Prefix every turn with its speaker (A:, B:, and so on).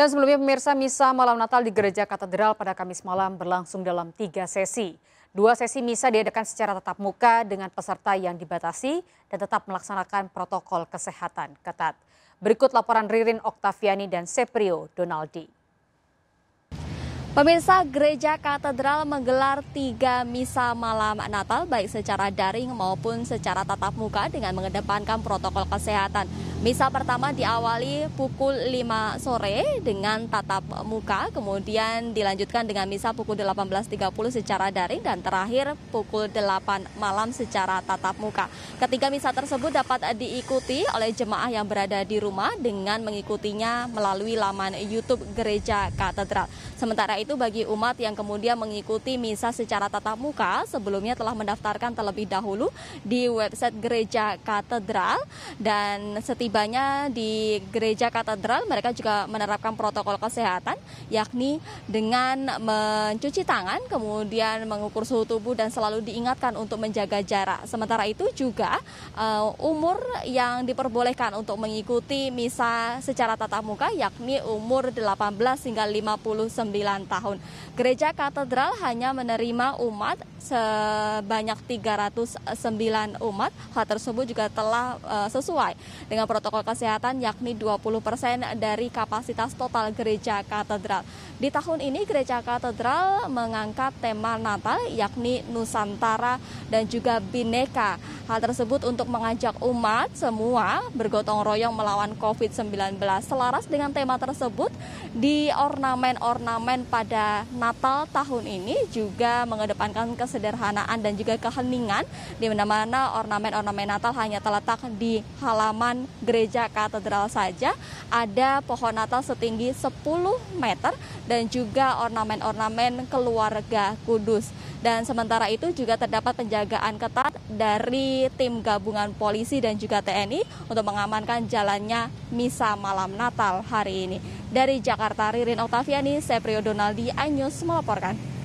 A: Dan sebelumnya pemirsa misa malam Natal di Gereja Katedral pada Kamis malam berlangsung dalam tiga sesi. Dua sesi misa diadakan secara tatap muka dengan peserta yang dibatasi dan tetap melaksanakan protokol kesehatan ketat. Berikut laporan Ririn Oktaviani dan Seprio Donaldi. Pemirsa Gereja
B: Katedral menggelar tiga misa malam Natal baik secara daring maupun secara tatap muka dengan mengedepankan protokol kesehatan. Misa pertama diawali pukul 5 sore dengan tatap muka, kemudian dilanjutkan dengan misa pukul 18.30 secara daring dan terakhir pukul 8 malam secara tatap muka. Ketiga misa tersebut dapat diikuti oleh jemaah yang berada di rumah dengan mengikutinya melalui laman YouTube Gereja Katedral. Sementara itu bagi umat yang kemudian mengikuti misa secara tatap muka sebelumnya telah mendaftarkan terlebih dahulu di website Gereja Katedral dan setiap setibanya di gereja katedral mereka juga menerapkan protokol kesehatan yakni dengan mencuci tangan, kemudian mengukur suhu tubuh dan selalu diingatkan untuk menjaga jarak. Sementara itu juga eh, umur yang diperbolehkan untuk mengikuti misa secara tatap muka yakni umur 18 hingga 59 tahun. Gereja katedral hanya menerima umat sebanyak 309 umat. Hal tersebut juga telah eh, sesuai dengan protokol protokol kesehatan yakni 20% dari kapasitas total gereja katedral. Di tahun ini gereja katedral mengangkat tema Natal yakni Nusantara dan juga Bineka. Hal tersebut untuk mengajak umat semua bergotong royong melawan COVID-19. Selaras dengan tema tersebut di ornamen-ornamen pada Natal tahun ini juga mengedepankan kesederhanaan dan juga keheningan di mana-mana ornamen-ornamen Natal hanya terletak di halaman gereja katedral saja. Ada pohon Natal setinggi 10 meter dan juga ornamen-ornamen keluarga Kudus. Dan sementara itu juga terdapat penjagaan ketat dari tim gabungan polisi dan juga TNI untuk mengamankan jalannya misa malam Natal hari ini. Dari Jakarta, Ririn Oktaviani, saya Priyo Donaldi, Anyus, melaporkan.